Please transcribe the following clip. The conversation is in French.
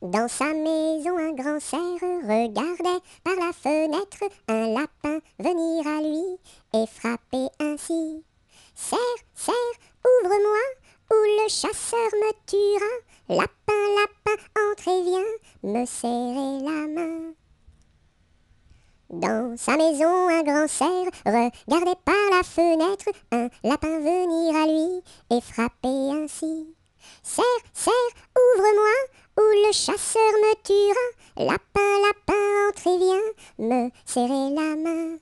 Dans sa maison, un grand cerf regardait par la fenêtre un lapin venir à lui et frapper ainsi. Cerf, cerf, ouvre-moi, ou le chasseur me tuera. Lapin, lapin, entre et viens me serrer la main. Dans sa maison, un grand cerf regardait par la fenêtre un lapin venir à lui et frapper ainsi. Cerf le chasseur me tuera. Lapin, lapin, entre et viens me serrer la main.